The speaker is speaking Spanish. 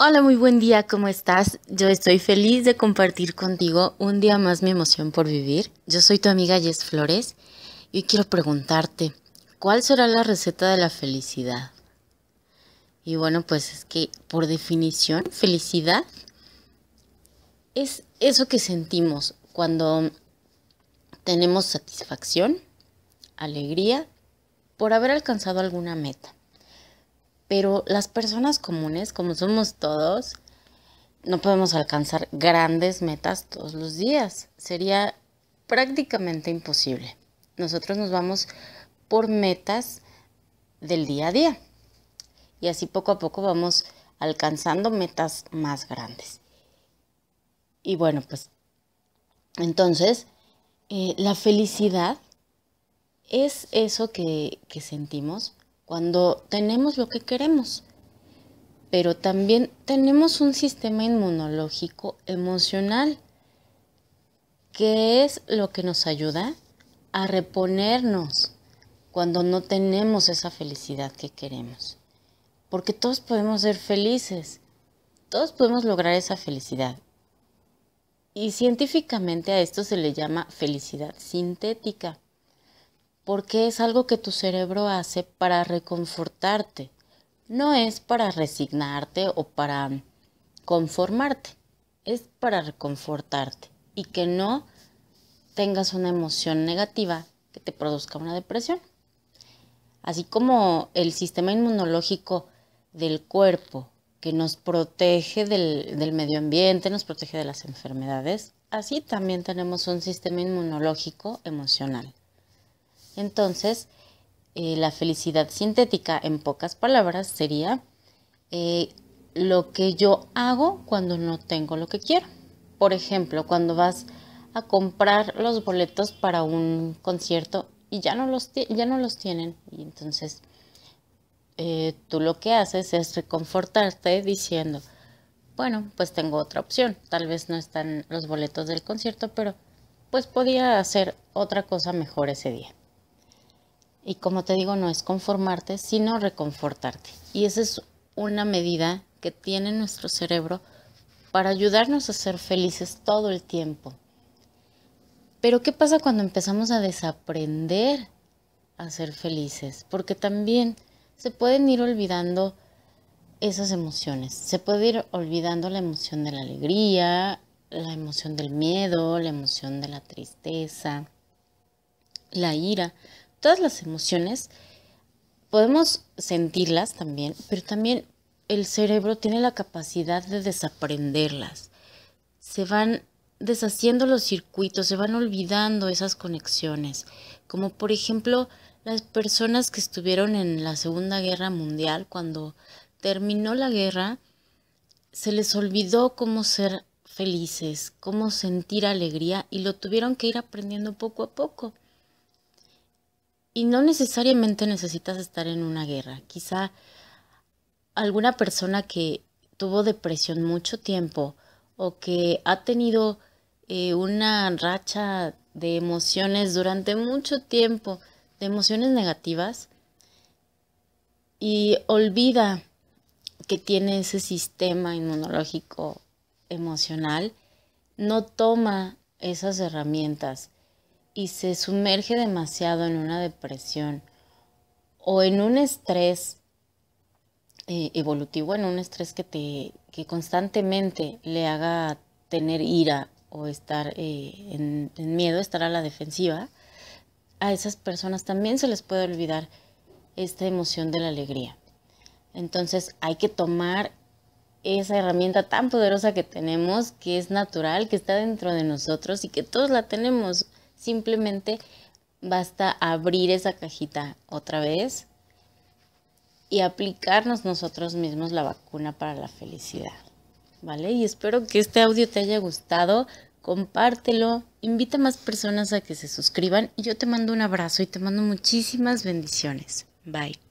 Hola, muy buen día, ¿cómo estás? Yo estoy feliz de compartir contigo un día más mi emoción por vivir. Yo soy tu amiga Jess Flores y quiero preguntarte, ¿cuál será la receta de la felicidad? Y bueno, pues es que por definición, felicidad es eso que sentimos cuando tenemos satisfacción, alegría por haber alcanzado alguna meta. Pero las personas comunes, como somos todos, no podemos alcanzar grandes metas todos los días. Sería prácticamente imposible. Nosotros nos vamos por metas del día a día. Y así poco a poco vamos alcanzando metas más grandes. Y bueno, pues entonces, eh, la felicidad es eso que sentimos cuando tenemos lo que queremos. Pero también tenemos un sistema inmunológico emocional, que es lo que nos ayuda a reponernos cuando no tenemos esa felicidad que queremos. Porque todos podemos ser felices, todos podemos lograr esa felicidad. Y científicamente a esto se le llama felicidad sintética porque es algo que tu cerebro hace para reconfortarte, no es para resignarte o para conformarte, es para reconfortarte y que no tengas una emoción negativa que te produzca una depresión. Así como el sistema inmunológico del cuerpo que nos protege del, del, medio ambiente, nos protege de las enfermedades, así también tenemos un sistema inmunológico emocional. Entonces, eh, la felicidad sintética, en pocas palabras, sería eh, lo que yo hago cuando no tengo lo que quiero. Por ejemplo, cuando vas a comprar los boletos para un concierto y ya no los, ya no los tienen. Y entonces eh, tú lo que haces es reconfortarte diciendo, bueno, pues tengo otra opción. Tal vez no están los boletos del concierto, pero pues podía hacer otra cosa mejor ese día. Y como te digo, no es conformarte, sino reconfortarte. Y esa es una medida que tiene nuestro cerebro para ayudarnos a ser felices todo el tiempo. Pero ¿qué pasa cuando empezamos a desaprender a ser felices? Porque también se pueden ir olvidando esas emociones. Se puede ir olvidando la emoción de la alegría, la emoción del miedo, la emoción de la tristeza, la ira todas las emociones podemos sentirlas también, pero también el cerebro tiene la capacidad de desaprenderlas. Se van deshaciendo los circuitos, se van olvidando esas conexiones, como por ejemplo las personas que estuvieron en la Segunda Guerra Mundial cuando terminó la guerra, se les olvidó cómo ser felices, cómo sentir alegría y lo tuvieron que ir aprendiendo poco a poco. Y no necesariamente necesitas estar en una guerra. Quizá alguna persona que tuvo depresión mucho tiempo o que ha tenido eh, una racha de emociones durante mucho tiempo, de emociones negativas, y olvida que tiene ese sistema inmunológico emocional, no toma esas herramientas y se sumerge demasiado en una depresión o en un estrés eh, evolutivo, en un estrés que, te, que constantemente le haga tener ira o estar eh, en, en miedo, estar a la defensiva, a esas personas también se les puede olvidar esta emoción de la alegría. Entonces hay que tomar esa herramienta tan poderosa que tenemos, que es natural, que está dentro de nosotros y que todos la tenemos. Simplemente basta abrir esa cajita otra vez y aplicarnos nosotros mismos la vacuna para la felicidad. ¿Vale? Y espero que este audio te haya gustado. Compártelo, invita a más personas a que se suscriban y yo te mando un abrazo y te mando muchísimas bendiciones. Bye.